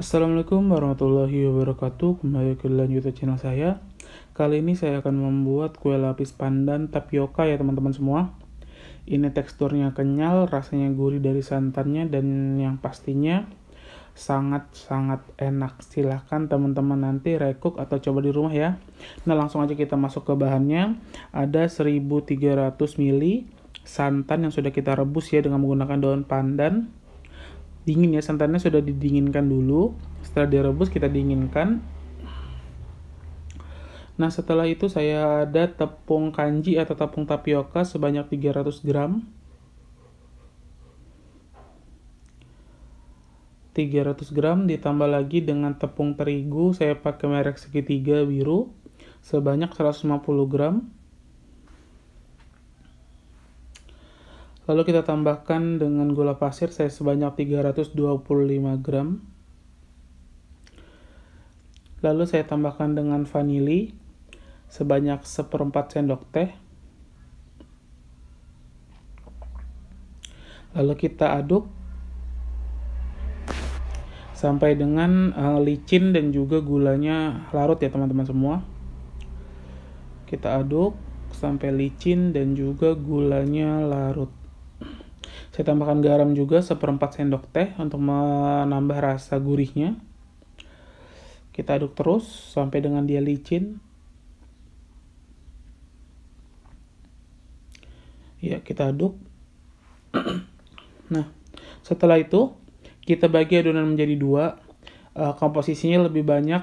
Assalamualaikum warahmatullahi wabarakatuh Kembali ke dalam youtube channel saya Kali ini saya akan membuat kue lapis pandan tapioka ya teman-teman semua Ini teksturnya kenyal, rasanya gurih dari santannya Dan yang pastinya sangat-sangat enak Silahkan teman-teman nanti rekuk atau coba di rumah ya Nah langsung aja kita masuk ke bahannya Ada 1300 ml santan yang sudah kita rebus ya dengan menggunakan daun pandan dingin ya santannya sudah didinginkan dulu setelah direbus kita dinginkan nah setelah itu saya ada tepung kanji atau tepung tapioka sebanyak 300 gram 300 gram ditambah lagi dengan tepung terigu saya pakai merek segitiga biru sebanyak 150 gram Lalu kita tambahkan dengan gula pasir saya sebanyak 325 gram. Lalu saya tambahkan dengan vanili sebanyak seperempat sendok teh. Lalu kita aduk sampai dengan uh, licin dan juga gulanya larut ya teman-teman semua. Kita aduk sampai licin dan juga gulanya larut. Saya tambahkan garam juga seperempat sendok teh untuk menambah rasa gurihnya. Kita aduk terus sampai dengan dia licin. Ya, kita aduk. nah, setelah itu kita bagi adonan menjadi dua. Eh, komposisinya lebih banyak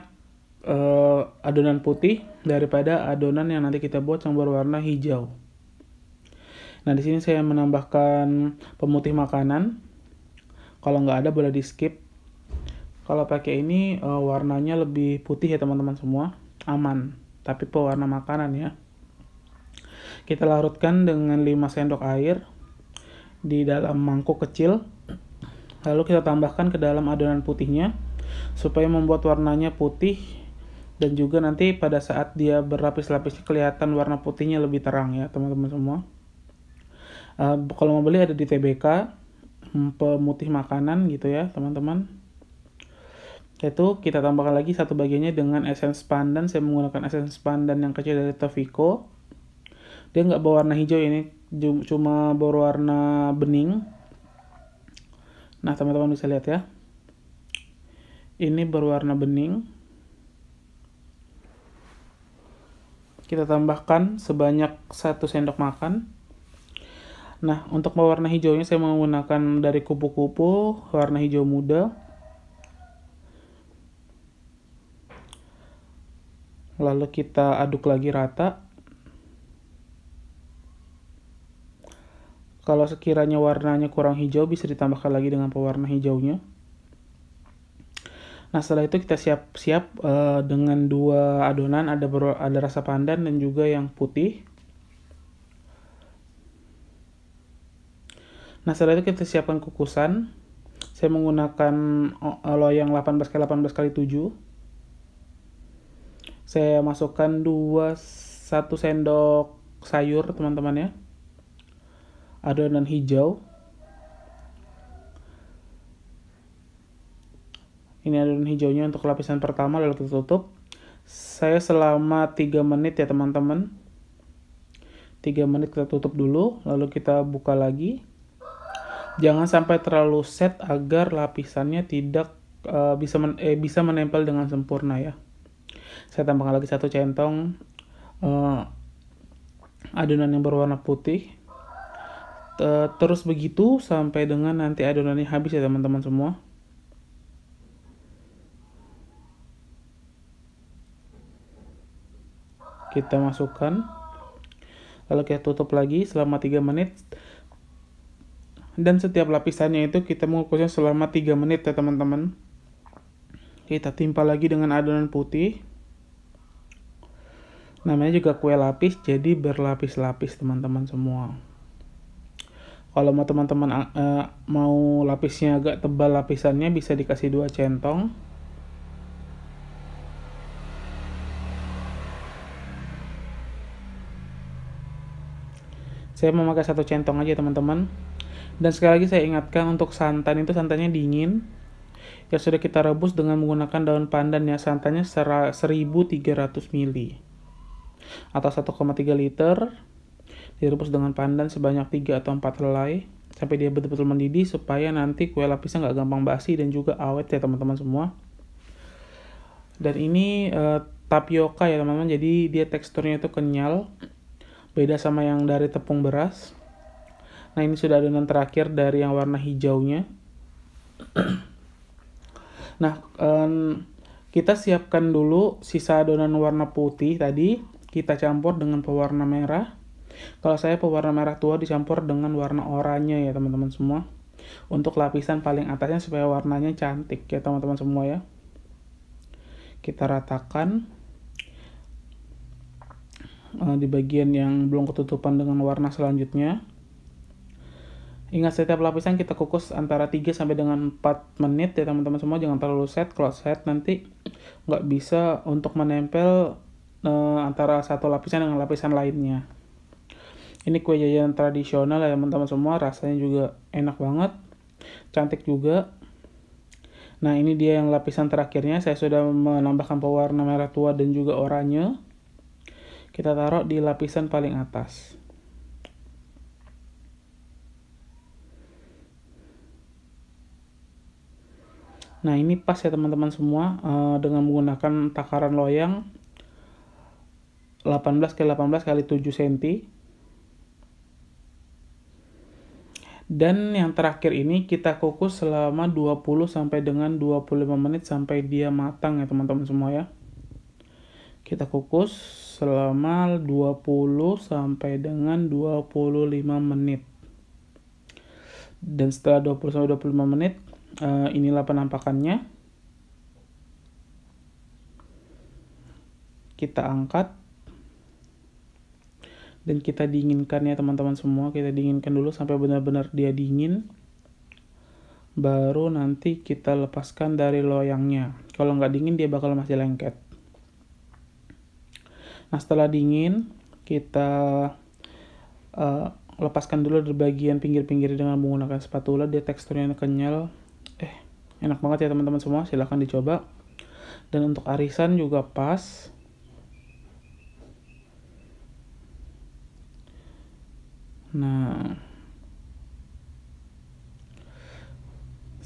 eh, adonan putih daripada adonan yang nanti kita buat yang berwarna hijau. Nah, di sini saya menambahkan pemutih makanan. Kalau nggak ada boleh di skip. Kalau pakai ini eh, warnanya lebih putih ya teman-teman semua, aman. Tapi pewarna makanan ya. Kita larutkan dengan 5 sendok air di dalam mangkuk kecil. Lalu kita tambahkan ke dalam adonan putihnya supaya membuat warnanya putih dan juga nanti pada saat dia berlapis-lapis kelihatan warna putihnya lebih terang ya teman-teman semua uh, kalau mau beli ada di TBK hmm, pemutih makanan gitu ya teman-teman itu kita tambahkan lagi satu bagiannya dengan essence pandan saya menggunakan essence pandan yang kecil dari Tofiko dia nggak berwarna hijau ini cuma berwarna bening nah teman-teman bisa lihat ya ini berwarna bening kita tambahkan sebanyak satu sendok makan Nah, untuk warna hijaunya saya menggunakan dari kupu-kupu, warna hijau muda. Lalu kita aduk lagi rata. Kalau sekiranya warnanya kurang hijau, bisa ditambahkan lagi dengan pewarna hijaunya. Nah setelah itu kita siap-siap uh, dengan dua adonan ada ada rasa pandan dan juga yang putih. Nah setelah itu kita siapkan kukusan. Saya menggunakan oh, eh, loyang 18x18x7. Saya masukkan 2 1 sendok sayur teman-teman ya. Adonan hijau. Ini adonan hijaunya untuk lapisan pertama lalu kita tutup. Saya selama 3 menit ya teman-teman. 3 menit kita tutup dulu lalu kita buka lagi. Jangan sampai terlalu set agar lapisannya tidak uh, bisa men eh, bisa menempel dengan sempurna ya. Saya tambahkan lagi satu centong uh, adonan yang berwarna putih. Terus begitu sampai dengan nanti adonannya habis ya teman-teman semua. Kita masukkan. Lalu kita tutup lagi selama 3 menit dan setiap lapisannya itu kita mengukusnya selama 3 menit ya teman-teman kita timpa lagi dengan adonan putih namanya juga kue lapis jadi berlapis-lapis teman-teman semua kalau mau teman-teman uh, mau lapisnya agak tebal lapisannya bisa dikasih dua centong saya memakai satu centong aja teman-teman dan sekali lagi saya ingatkan untuk santan itu santannya dingin. Ya sudah kita rebus dengan menggunakan daun pandan ya santannya 1300 ml atau 1,3 liter direbus dengan pandan sebanyak 3 atau 4 helai sampai dia betul-betul mendidih supaya nanti kue lapisnya nggak gampang basi dan juga awet ya teman-teman semua dan ini uh, tapioka ya teman-teman jadi dia teksturnya itu kenyal beda sama yang dari tepung beras Nah ini sudah adonan terakhir dari yang warna hijaunya. nah um, kita siapkan dulu sisa adonan warna putih tadi. Kita campur dengan pewarna merah. Kalau saya pewarna merah tua dicampur dengan warna oranye ya teman-teman semua. Untuk lapisan paling atasnya supaya warnanya cantik ya teman-teman semua ya. Kita ratakan eh, di bagian yang belum ketutupan dengan warna selanjutnya. Ingat setiap lapisan kita kukus antara 3 sampai dengan 4 menit ya teman-teman semua jangan terlalu set kalau set nanti nggak bisa untuk menempel uh, antara satu lapisan dengan lapisan lainnya. Ini kue jajanan tradisional ya teman-teman semua rasanya juga enak banget, cantik juga. Nah ini dia yang lapisan terakhirnya saya sudah menambahkan pewarna merah tua dan juga oranye. Kita taruh di lapisan paling atas. Nah ini pas ya teman-teman semua uh, dengan menggunakan takaran loyang 18 x 18 x 7 cm. Dan yang terakhir ini kita kukus selama 20 sampai dengan 25 menit sampai dia matang ya teman-teman semua ya. Kita kukus selama 20 sampai dengan 25 menit. Dan setelah 20 sampai 25 menit uh, inilah penampakannya kita angkat dan kita dinginkan ya teman-teman semua kita dinginkan dulu sampai benar-benar dia dingin baru nanti kita lepaskan dari loyangnya kalau nggak dingin dia bakal masih lengket nah setelah dingin kita uh, lepaskan dulu dari bagian pinggir-pinggir dengan menggunakan spatula dia teksturnya kenyal enak banget ya teman-teman semua silahkan dicoba dan untuk arisan juga pas nah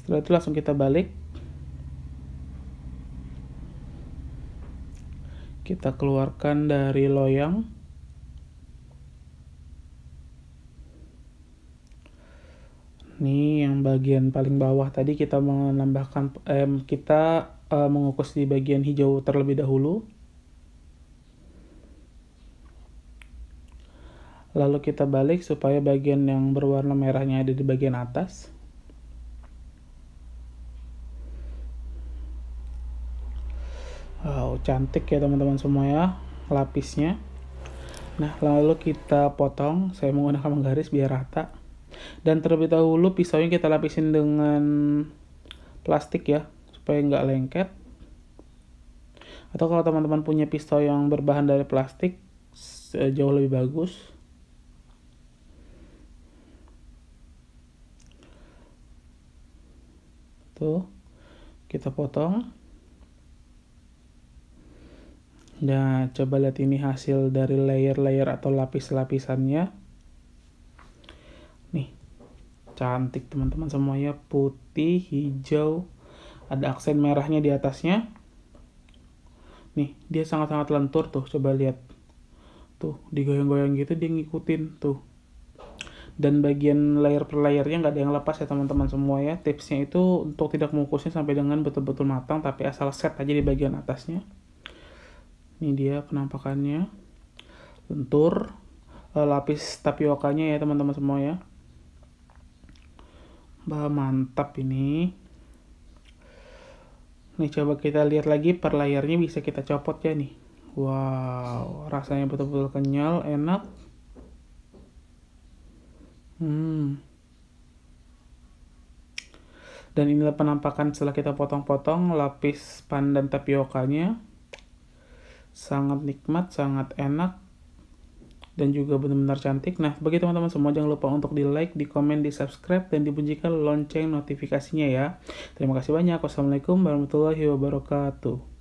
setelah itu langsung kita balik kita keluarkan dari loyang nih yang bagian paling bawah tadi kita menambahkan eh, kita eh, mengukus di bagian hijau terlebih dahulu lalu kita balik supaya bagian yang berwarna merahnya ada di bagian atas wow cantik ya teman-teman semua ya lapisnya nah lalu kita potong saya menggunakan menggaris biar rata dan terlebih dahulu pisaunya kita lapisin dengan plastik ya supaya nggak lengket atau kalau teman-teman punya pisau yang berbahan dari plastik jauh lebih bagus tuh kita potong Nah, coba lihat ini hasil dari layer-layer atau lapis-lapisannya cantik teman-teman semuanya putih hijau ada aksen merahnya di atasnya nih dia sangat-sangat lentur tuh coba lihat tuh digoyang-goyang gitu dia ngikutin tuh dan bagian layer per layernya nggak ada yang lepas ya teman-teman semua ya tipsnya itu untuk tidak mengukusnya sampai dengan betul-betul matang tapi asal set aja di bagian atasnya ini dia penampakannya lentur eh, lapis tapiokanya ya teman-teman semua ya Bah, mantap ini. Nih coba kita lihat lagi per layarnya bisa kita copot ya nih. Wow, rasanya betul-betul kenyal, enak. Hmm. Dan inilah penampakan setelah kita potong-potong lapis pandan tapiokanya. Sangat nikmat, sangat enak dan juga benar-benar cantik. Nah, bagi teman-teman semua jangan lupa untuk di like, di komen, di subscribe, dan dibunyikan lonceng notifikasinya ya. Terima kasih banyak. Wassalamualaikum warahmatullahi wabarakatuh.